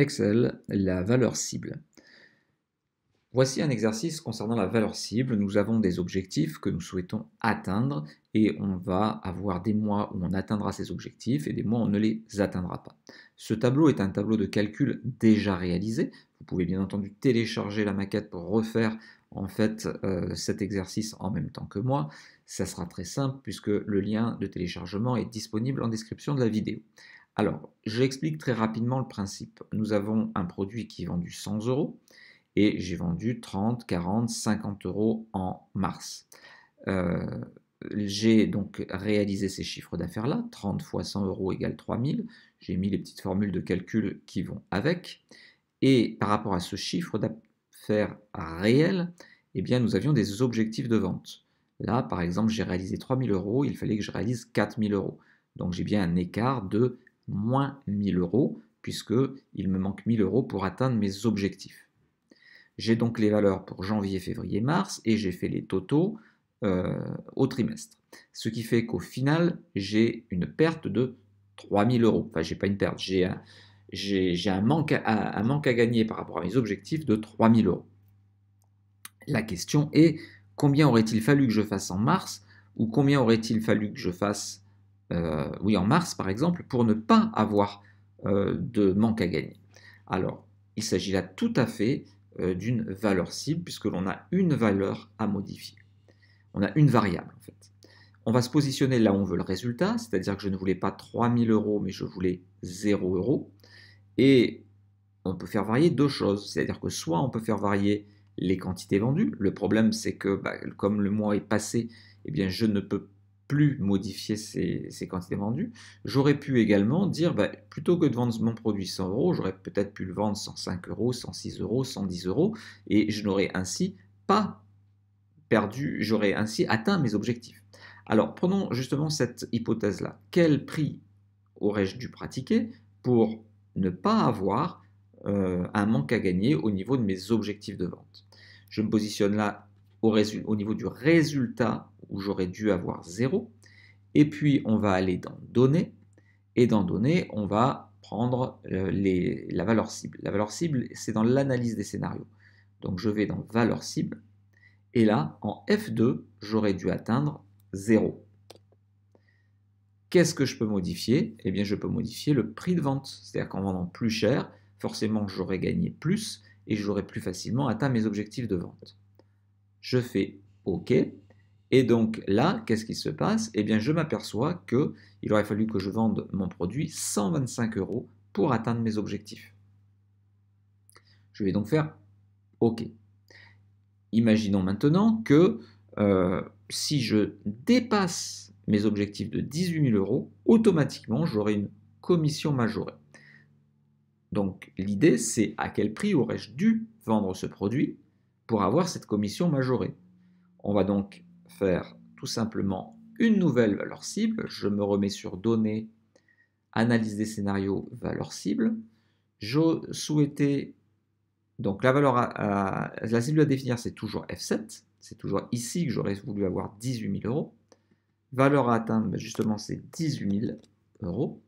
Excel, la valeur cible. Voici un exercice concernant la valeur cible. Nous avons des objectifs que nous souhaitons atteindre et on va avoir des mois où on atteindra ces objectifs et des mois où on ne les atteindra pas. Ce tableau est un tableau de calcul déjà réalisé. Vous pouvez bien entendu télécharger la maquette pour refaire en fait euh, cet exercice en même temps que moi. Ça sera très simple puisque le lien de téléchargement est disponible en description de la vidéo. Alors, j'explique très rapidement le principe. Nous avons un produit qui est vendu 100 euros et j'ai vendu 30, 40, 50 euros en mars. Euh, j'ai donc réalisé ces chiffres d'affaires-là. 30 fois 100 euros égale 3000. J'ai mis les petites formules de calcul qui vont avec. Et par rapport à ce chiffre d'affaires réel, eh bien, nous avions des objectifs de vente. Là, par exemple, j'ai réalisé 3000 euros, il fallait que je réalise 4000 euros. Donc j'ai bien un écart de moins 1000 euros, puisqu'il me manque 1000 euros pour atteindre mes objectifs. J'ai donc les valeurs pour janvier, février, mars, et j'ai fait les totaux euh, au trimestre. Ce qui fait qu'au final, j'ai une perte de 3000 euros. Enfin, j'ai pas une perte, j'ai un, manque à, un manque à gagner par rapport à mes objectifs de 3000 euros. La question est, combien aurait-il fallu que je fasse en mars ou combien aurait-il fallu que je fasse euh, oui, en mars par exemple, pour ne pas avoir euh, de manque à gagner. Alors, il s'agit là tout à fait euh, d'une valeur cible, puisque l'on a une valeur à modifier. On a une variable en fait. On va se positionner là où on veut le résultat, c'est-à-dire que je ne voulais pas 3000 euros, mais je voulais 0 euros. Et on peut faire varier deux choses, c'est-à-dire que soit on peut faire varier les quantités vendues. Le problème, c'est que bah, comme le mois est passé, et eh bien, je ne peux pas plus modifier ces, quantités vendues. J'aurais pu également dire, bah, plutôt que de vendre mon produit 100 euros, j'aurais peut-être pu le vendre 105 euros, 106 euros, 110 euros, et je n'aurais ainsi pas perdu, j'aurais ainsi atteint mes objectifs. Alors prenons justement cette hypothèse-là. Quel prix aurais-je dû pratiquer pour ne pas avoir euh, un manque à gagner au niveau de mes objectifs de vente Je me positionne là au, au niveau du résultat où j'aurais dû avoir 0. Et puis on va aller dans données. Et dans données, on va prendre euh, les, la valeur cible. La valeur cible, c'est dans l'analyse des scénarios. Donc je vais dans valeur cible. Et là, en F2, j'aurais dû atteindre 0. Qu'est-ce que je peux modifier Eh bien, je peux modifier le prix de vente. C'est-à-dire qu'en vendant plus cher, forcément, j'aurais gagné plus et j'aurais plus facilement atteint mes objectifs de vente je fais OK. Et donc là, qu'est-ce qui se passe Eh bien, je m'aperçois qu'il aurait fallu que je vende mon produit 125 euros pour atteindre mes objectifs. Je vais donc faire OK. Imaginons maintenant que euh, si je dépasse mes objectifs de 18 000 euros, automatiquement, j'aurai une commission majorée. Donc l'idée, c'est à quel prix aurais-je dû vendre ce produit pour avoir cette commission majorée. On va donc faire tout simplement une nouvelle valeur cible. Je me remets sur données, analyse des scénarios, valeur cible. Je souhaitais, donc la valeur à, la cible à définir, c'est toujours F7. C'est toujours ici que j'aurais voulu avoir 18 000 euros. Valeur à atteindre, ben justement, c'est 18 000 euros.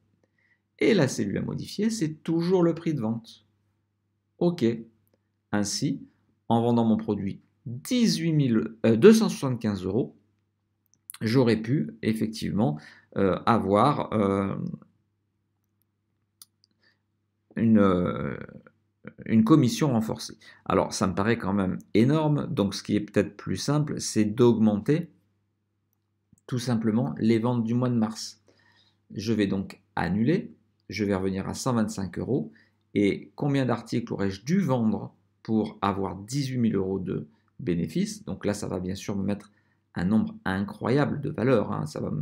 Et la cellule à modifier, c'est toujours le prix de vente. OK. Ainsi, en vendant mon produit 18 275 euh, euros, j'aurais pu effectivement euh, avoir euh, une, une, commission renforcée. Alors ça me paraît quand même énorme, donc ce qui est peut-être plus simple, c'est d'augmenter tout simplement les ventes du mois de mars. Je vais donc annuler, je vais revenir à 125 euros, et combien d'articles aurais-je dû vendre pour avoir 18 000 euros de bénéfices. Donc là, ça va bien sûr me mettre un nombre incroyable de valeurs. Hein. Ça va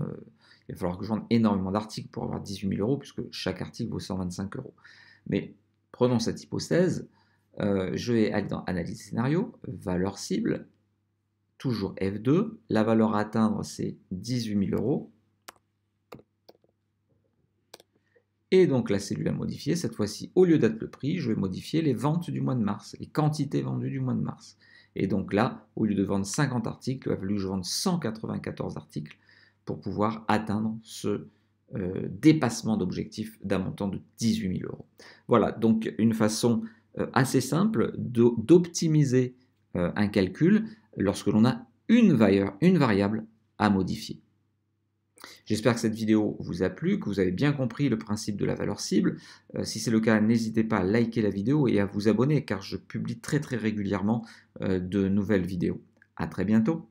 Il va falloir que je vende énormément d'articles pour avoir 18 000 euros, puisque chaque article vaut 125 euros. Mais prenons cette hypothèse. Euh, je vais aller dans Analyse scénario, valeur cible, toujours F2. La valeur à atteindre, c'est 18 000 euros. Et donc la cellule à modifier, cette fois-ci, au lieu d'être le prix, je vais modifier les ventes du mois de mars, les quantités vendues du mois de mars. Et donc là, au lieu de vendre 50 articles, il va falloir que je vende 194 articles pour pouvoir atteindre ce euh, dépassement d'objectif d'un montant de 18 000 euros. Voilà, donc une façon euh, assez simple d'optimiser euh, un calcul lorsque l'on a une, valeur, une variable à modifier. J'espère que cette vidéo vous a plu, que vous avez bien compris le principe de la valeur cible. Euh, si c'est le cas, n'hésitez pas à liker la vidéo et à vous abonner car je publie très très régulièrement euh, de nouvelles vidéos. A très bientôt